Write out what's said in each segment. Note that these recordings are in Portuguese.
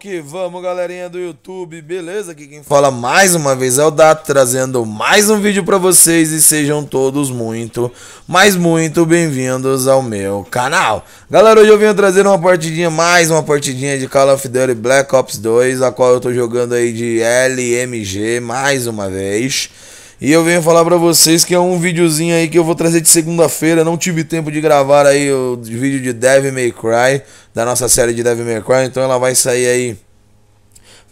que vamos, galerinha do YouTube, beleza? Aqui quem fala mais uma vez é o Dato, trazendo mais um vídeo para vocês e sejam todos muito, mas muito bem-vindos ao meu canal. Galera, hoje eu venho trazer uma partidinha, mais uma partidinha de Call of Duty Black Ops 2, a qual eu tô jogando aí de LMG mais uma vez. E eu venho falar para vocês que é um videozinho aí que eu vou trazer de segunda-feira. Não tive tempo de gravar aí o vídeo de Devil May Cry, da nossa série de Devil May Cry, então ela vai sair aí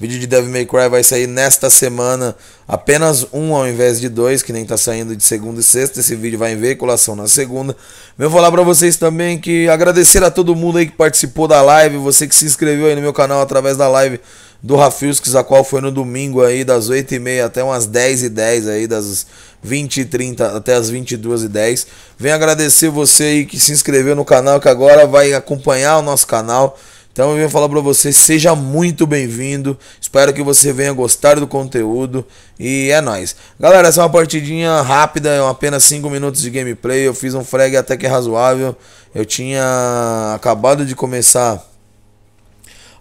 Vídeo de Devil May Cry vai sair nesta semana, apenas um ao invés de dois, que nem tá saindo de segunda e sexta. Esse vídeo vai em veiculação na segunda. Vou falar para vocês também que agradecer a todo mundo aí que participou da live, você que se inscreveu aí no meu canal através da live do Rafilskis, a qual foi no domingo aí das 8h30 até umas 10h10 aí, das 20h30 até as 22h10. Venho agradecer você aí que se inscreveu no canal, que agora vai acompanhar o nosso canal. Então eu venho falar para você, seja muito bem-vindo. Espero que você venha gostar do conteúdo e é nós. Galera, essa é uma partidinha rápida, é apenas 5 minutos de gameplay. Eu fiz um frag até que é razoável. Eu tinha acabado de começar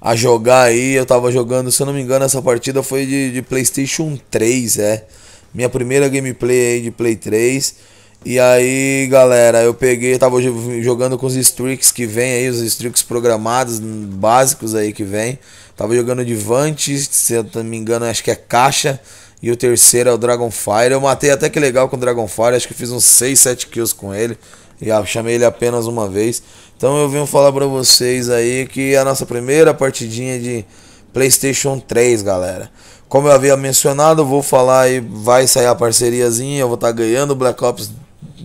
a jogar aí, eu tava jogando, se eu não me engano, essa partida foi de, de PlayStation 3, é. Minha primeira gameplay aí de Play 3. E aí, galera, eu peguei, tava jogando com os streaks que vem aí, os streaks programados, básicos aí que vem. Tava jogando de Vante, se eu não me engano, acho que é Caixa. E o terceiro é o Dragonfire. Eu matei até que legal com o Dragonfire, acho que fiz uns 6, 7 kills com ele. E chamei ele apenas uma vez. Então eu vim falar pra vocês aí que a nossa primeira partidinha de PlayStation 3, galera. Como eu havia mencionado, eu vou falar e vai sair a parceriazinha. Eu vou estar tá ganhando Black Ops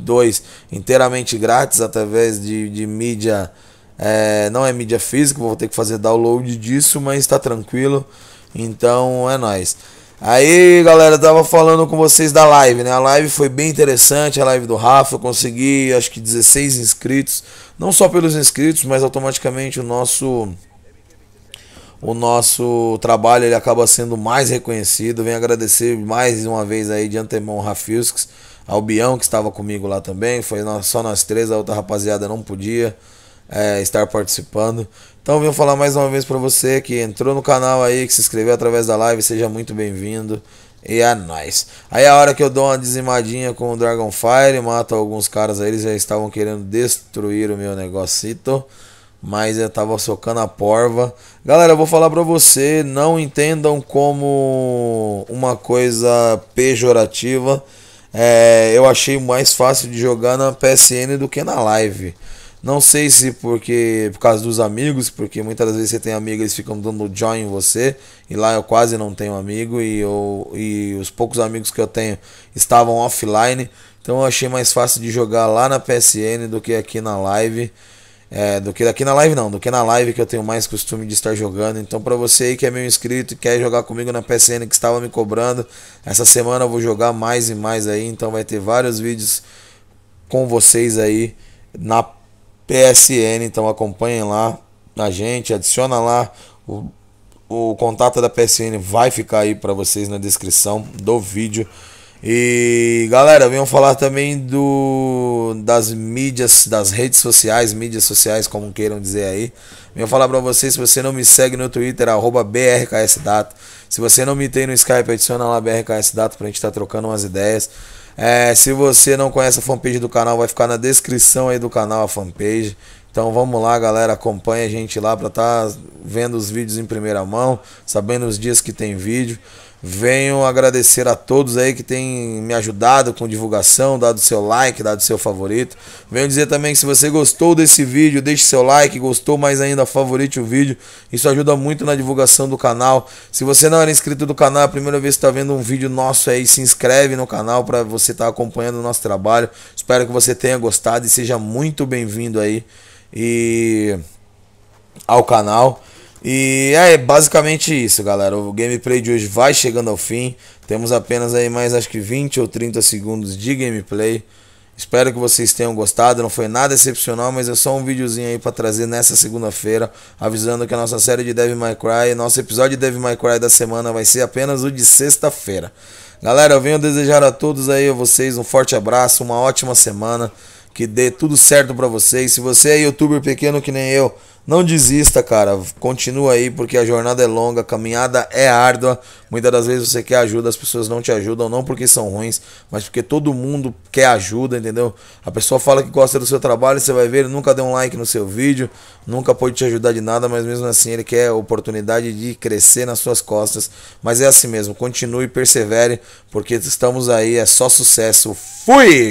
2022 inteiramente grátis através de, de mídia. É, não é mídia física, vou ter que fazer download disso, mas está tranquilo. Então é nóis. Aí galera, tava falando com vocês da live, né? A live foi bem interessante, a live do Rafa. Eu consegui acho que 16 inscritos. Não só pelos inscritos, mas automaticamente o nosso o nosso trabalho ele acaba sendo mais reconhecido. Venho agradecer mais uma vez aí de antemão o Albião, que estava comigo lá também, foi só nós três, a outra rapaziada não podia é, estar participando. Então, vim falar mais uma vez para você que entrou no canal aí, que se inscreveu através da live, seja muito bem-vindo. E é nóis. Aí a hora que eu dou uma dizimadinha com o Dragonfire, mato alguns caras aí, eles já estavam querendo destruir o meu negocito. Mas eu tava socando a porva. Galera, eu vou falar pra você, não entendam como uma coisa pejorativa é, eu achei mais fácil de jogar na PSN do que na live. Não sei se porque por causa dos amigos, porque muitas das vezes você tem amigos eles ficam dando join em você, e lá eu quase não tenho amigo e eu, e os poucos amigos que eu tenho estavam offline, então eu achei mais fácil de jogar lá na PSN do que aqui na live. É, do que daqui na live não, do que na live que eu tenho mais costume de estar jogando. Então para você aí que é meu inscrito e quer jogar comigo na PSN que estava me cobrando, essa semana eu vou jogar mais e mais aí, então vai ter vários vídeos com vocês aí na PSN, então acompanhem lá a gente, adiciona lá o, o contato da PSN vai ficar aí para vocês na descrição do vídeo. E galera, venham falar também do das mídias, das redes sociais, mídias sociais, como queiram dizer aí. Venham falar para vocês, se você não me segue no Twitter, arroba BRKSDato. Se você não me tem no Skype, adiciona lá BRKSDato pra gente estar tá trocando umas ideias. É, se você não conhece a fanpage do canal, vai ficar na descrição aí do canal a fanpage. Então vamos lá, galera, acompanha a gente lá para estar tá vendo os vídeos em primeira mão, sabendo os dias que tem vídeo. Venho agradecer a todos aí que têm me ajudado com divulgação, dado seu like, dado seu favorito. Venho dizer também que se você gostou desse vídeo, deixe seu like, gostou, mais ainda favorite o vídeo. Isso ajuda muito na divulgação do canal. Se você não era inscrito do canal, é a primeira vez que está vendo um vídeo nosso aí, se inscreve no canal para você estar tá acompanhando o nosso trabalho. Espero que você tenha gostado e seja muito bem-vindo aí e ao canal. E é basicamente isso, galera. O gameplay de hoje vai chegando ao fim. Temos apenas aí mais acho que 20 ou 30 segundos de gameplay. Espero que vocês tenham gostado. Não foi nada excepcional, mas é só um videozinho aí para trazer nessa segunda-feira, avisando que a nossa série de Devil May Cry, nosso episódio de Devil May Cry da semana vai ser apenas o de sexta-feira. Galera, eu venho desejar a todos aí a vocês um forte abraço, uma ótima semana, que dê tudo certo para vocês. Se você é youtuber pequeno que nem eu, não desista, cara. Continua aí, porque a jornada é longa, a caminhada é árdua. Muitas das vezes você quer ajuda, as pessoas não te ajudam, não porque são ruins, mas porque todo mundo quer ajuda, entendeu? A pessoa fala que gosta do seu trabalho, você vai ver, ele nunca deu um like no seu vídeo, nunca pôde te ajudar de nada, mas mesmo assim ele quer a oportunidade de crescer nas suas costas. Mas é assim mesmo, continue, persevere, porque estamos aí, é só sucesso. Fui!